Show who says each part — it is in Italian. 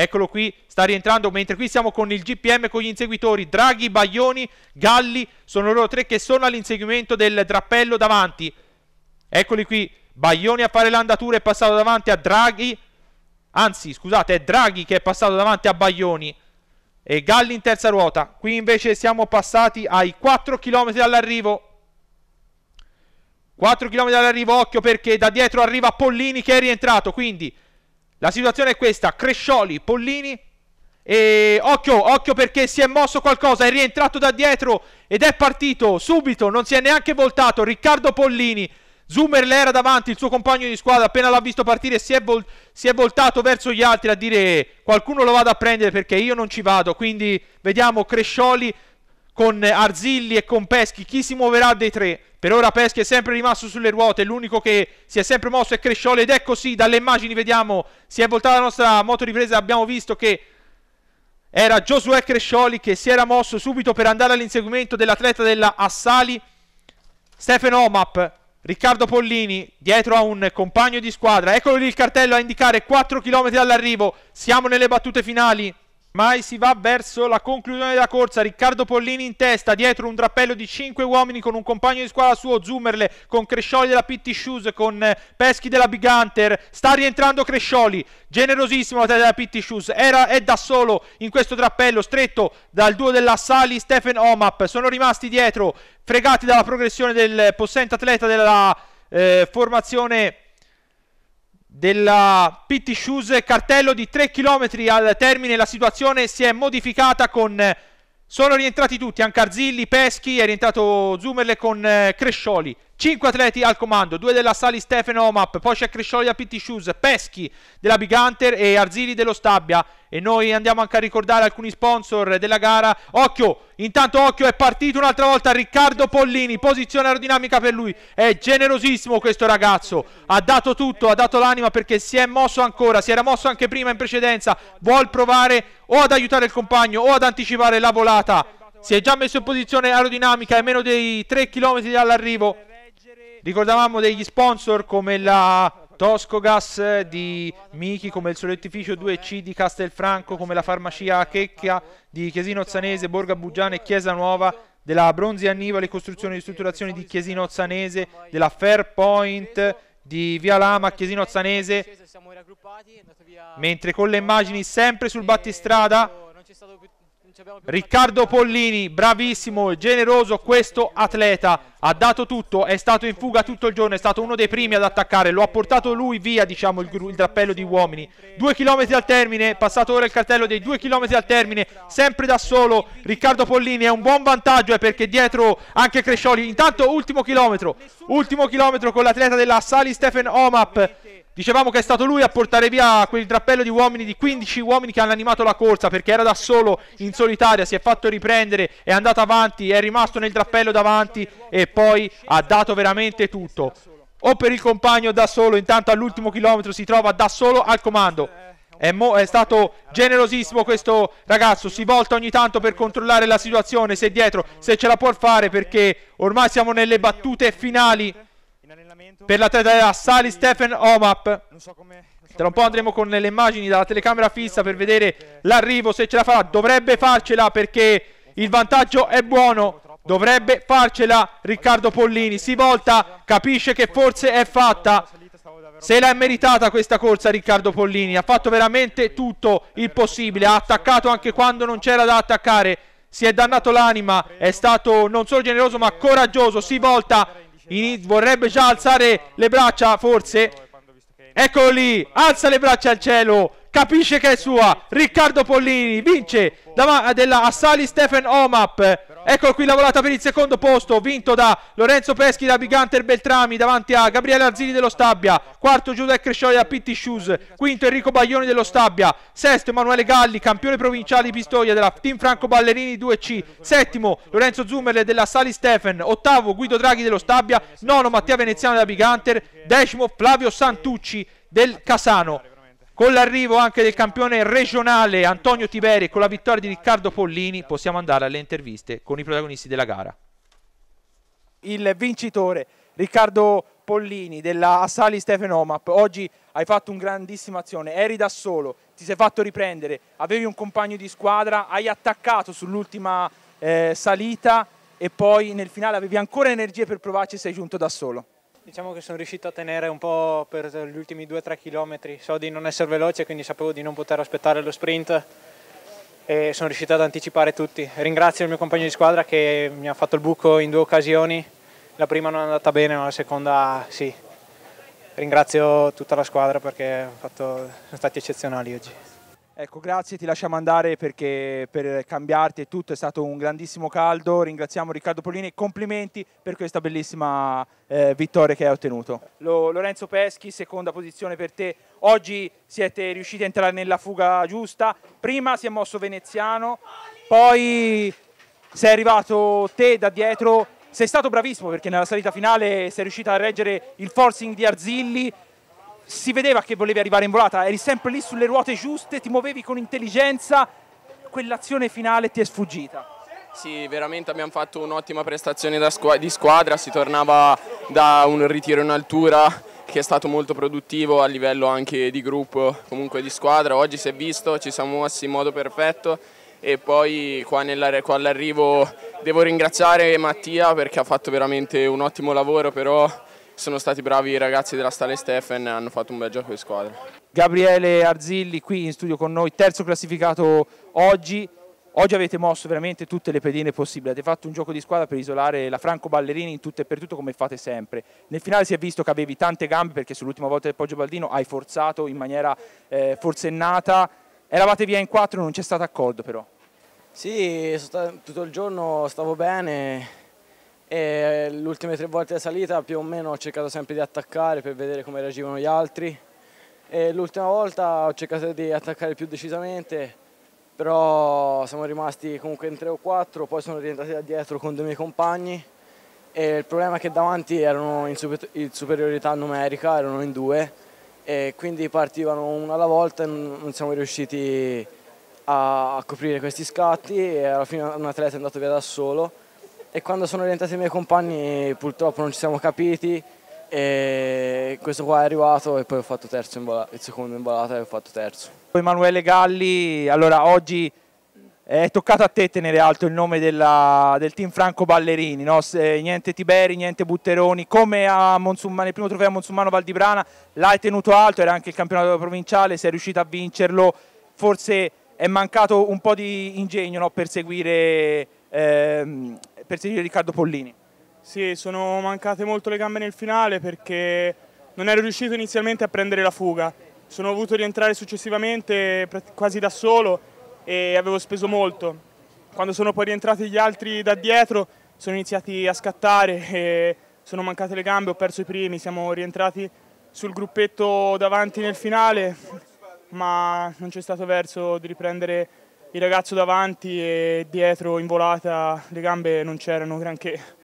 Speaker 1: Eccolo qui, sta rientrando, mentre qui siamo con il GPM, con gli inseguitori, Draghi, Baglioni, Galli, sono loro tre che sono all'inseguimento del drappello davanti. Eccoli qui, Baglioni a fare l'andatura è passato davanti a Draghi, anzi scusate, è Draghi che è passato davanti a Baglioni e Galli in terza ruota. Qui invece siamo passati ai 4 km dall'arrivo. 4 km dall'arrivo, occhio perché da dietro arriva Pollini che è rientrato, quindi la situazione è questa, Crescioli, Pollini e occhio, occhio perché si è mosso qualcosa, è rientrato da dietro ed è partito subito, non si è neanche voltato, Riccardo Pollini, Zumer l'era davanti, il suo compagno di squadra appena l'ha visto partire si è, si è, voltato verso gli altri a dire qualcuno lo vada a prendere perché io non ci vado, quindi vediamo Crescioli con Arzilli e con Peschi, chi si muoverà dei tre? Per ora Peschi è sempre rimasto sulle ruote, l'unico che si è sempre mosso è Cresciolo ed ecco sì dalle immagini vediamo, si è voltata la nostra moto ripresa, abbiamo visto che era Giosuè Crescioli che si era mosso subito per andare all'inseguimento dell'atleta della Assali, Stefano Omap, Riccardo Pollini dietro a un compagno di squadra, eccolo lì il cartello a indicare 4 km all'arrivo, siamo nelle battute finali. Mai si va verso la conclusione della corsa, Riccardo Pollini in testa, dietro un drappello di 5 uomini con un compagno di squadra suo, Zumerle con Crescioli della Pitti Shoes, con eh, Peschi della Big Hunter, sta rientrando Crescioli, generosissimo la testa della Pitti Shoes, Era, è da solo in questo drappello, stretto dal duo della Sali, Stephen Omap, sono rimasti dietro, fregati dalla progressione del possente atleta della eh, formazione della PT Shoes, cartello di 3 km al termine, la situazione si è modificata con... Sono rientrati tutti, Ancarzilli, Peschi, è rientrato Zumerle con eh, Crescioli. 5 atleti al comando, 2 della Sali Stefano Omap, poi c'è Crescioli a PT Shoes, Peschi della Big Hunter e Arzili dello Stabia. E noi andiamo anche a ricordare alcuni sponsor della gara. Occhio, intanto occhio, è partito un'altra volta Riccardo Pollini, posizione aerodinamica per lui. È generosissimo questo ragazzo, ha dato tutto, ha dato l'anima perché si è mosso ancora, si era mosso anche prima in precedenza. Vuol provare o ad aiutare il compagno o ad anticipare la volata. Si è già messo in posizione aerodinamica, è meno dei 3 km dall'arrivo Ricordavamo degli sponsor come la Toscogas di Michi, come il Solettificio 2C di Castelfranco, come la farmacia Checchia di Chiesino Ozzanese, Borga Bugiana e Chiesa Nuova, della Bronzi Annivali, costruzione e ristrutturazione di Chiesino Ozzanese, della Fairpoint di Via Lama, Chiesino Ozzanese, mentre con le immagini sempre sul battistrada Riccardo Pollini, bravissimo, generoso questo atleta, ha dato tutto, è stato in fuga tutto il giorno, è stato uno dei primi ad attaccare, lo ha portato lui via diciamo il, il drappello di uomini. Due chilometri al termine, passato ora il cartello dei due chilometri al termine, sempre da solo Riccardo Pollini, è un buon vantaggio è perché dietro anche Crescioli, intanto ultimo chilometro, ultimo chilometro con l'atleta della Sali Stephen Omap Dicevamo che è stato lui a portare via quel drappello di uomini, di 15 uomini che hanno animato la corsa perché era da solo in solitaria, si è fatto riprendere, è andato avanti, è rimasto nel drappello davanti e poi ha dato veramente tutto. O per il compagno da solo, intanto all'ultimo chilometro si trova da solo al comando. È, è, stato generosissimo questo ragazzo, si volta ogni tanto per controllare la situazione, se dietro, se ce la può fare perché ormai siamo nelle battute finali per la tela Sali Stephen Omap. Tra un po' andremo con le immagini dalla telecamera fissa per vedere l'arrivo, se ce la farà. Dovrebbe farcela perché il vantaggio è buono. Dovrebbe farcela Riccardo Pollini. Si volta, capisce che forse è fatta. Se l'ha meritata questa corsa Riccardo Pollini. Ha fatto veramente tutto il possibile. Ha attaccato anche quando non c'era da attaccare. Si è dannato l'anima. È stato non solo generoso ma coraggioso. Si volta Iniz vorrebbe già alzare le braccia, forse. Eccolo lì, alza le braccia al cielo. Capisce che è sua. Riccardo Pollini vince davanti a Sali Stefan Omap. Eccolo qui la volata per il secondo posto, vinto da Lorenzo Peschi da Big Hunter Beltrami davanti a Gabriele Arzini dello Stabia, quarto Giuseppe Crescioli da Pitti Shoes, quinto Enrico Baglioni dello Stabia, sesto Emanuele Galli, campione provinciale di Pistoia della Team Franco Ballerini 2C, settimo Lorenzo Zummerle della Sali Stefen, ottavo Guido Draghi dello Stabia, nono Mattia Veneziano da Big Hunter, decimo Flavio Santucci del Casano. Con l'arrivo anche del campione regionale Antonio Tiberi e con la vittoria di Riccardo Pollini possiamo andare alle interviste con i protagonisti della gara. Il vincitore Riccardo Pollini della Assali Stephen Omap, oggi hai fatto una grandissima azione, eri da solo, ti sei fatto riprendere, avevi un compagno di squadra, hai attaccato sull'ultima eh, salita e poi nel finale avevi ancora energie per provarci e sei giunto da solo. Diciamo che sono riuscito a tenere un po' per gli ultimi 2-3 km, so di non essere veloce quindi sapevo di non poter aspettare lo sprint e sono riuscito ad anticipare tutti. Ringrazio il mio compagno di squadra che mi ha fatto il buco in due occasioni, la prima non è andata bene ma la seconda sì. Ringrazio tutta la squadra perché sono stati eccezionali oggi. Ecco, grazie, ti lasciamo andare perché per cambiarti e tutto è stato un grandissimo caldo. Ringraziamo Riccardo Polini e complimenti per questa bellissima eh, vittoria che hai ottenuto. Lo, Lorenzo Peschi, seconda posizione per te. Oggi siete riusciti a entrare nella fuga giusta. Prima si è mosso Veneziano, poi sei arrivato te da dietro. Sei stato bravissimo perché nella salita finale sei riuscito a reggere il forcing di Arzilli si vedeva che volevi arrivare in volata, eri sempre lì sulle ruote giuste, ti muovevi con intelligenza, quell'azione finale ti è sfuggita. Sì, veramente abbiamo fatto un'ottima prestazione squ di squadra, si tornava da un ritiro in altura che è stato molto produttivo a livello anche di gruppo, comunque di squadra. Oggi si è visto, ci siamo mossi in modo perfetto e poi qua, all'arrivo devo ringraziare Mattia perché ha fatto veramente un ottimo lavoro, però sono stati bravi i ragazzi della Stale Stefan e hanno fatto un bel gioco di squadra. Gabriele Arzilli qui in studio con noi, terzo classificato oggi. Oggi avete mosso veramente tutte le pedine possibili, avete fatto un gioco di squadra per isolare la Franco Ballerini in tutto e per tutto come fate sempre. Nel finale si è visto che avevi tante gambe perché sull'ultima volta del Poggio Baldino hai forzato in maniera eh, forsennata, eravate via in quattro, non c'è stato accordo però. Sì, tutto il giorno stavo bene, e le ultime tre volte di salita più o meno ho cercato sempre di attaccare per vedere come reagivano gli altri l'ultima volta ho cercato di attaccare più decisamente però siamo rimasti comunque in tre o quattro poi sono rientrati da dietro con due miei compagni e il problema è che davanti erano in, super in superiorità numerica erano in due e quindi partivano una alla volta e non siamo riusciti a, a coprire questi scatti e alla fine un atleta è andato via da solo e quando sono rientrati i miei compagni purtroppo non ci siamo capiti e questo qua è arrivato e poi ho fatto terzo in volata, il secondo in volata e ho fatto terzo. Emanuele Galli, allora oggi eh, è toccato a te tenere alto il nome della, del team Franco Ballerini, no? Se, niente Tiberi, niente Butteroni, come nel primo trofeo a Monsummano Valdibrana l'hai tenuto alto, era anche il campionato provinciale, sei riuscito a vincerlo, forse è mancato un po' di ingegno no? per seguire ehm, per seguire Riccardo Pollini. Sì, sono mancate molto le gambe nel finale perché non ero riuscito inizialmente a prendere la fuga. Sono dovuto rientrare successivamente quasi da solo e avevo speso molto. Quando sono poi rientrati gli altri da dietro sono iniziati a scattare e sono mancate le gambe, ho perso i primi, siamo rientrati sul gruppetto davanti nel finale, ma non c'è stato verso di riprendere il ragazzo davanti e dietro in volata le gambe non c'erano granché.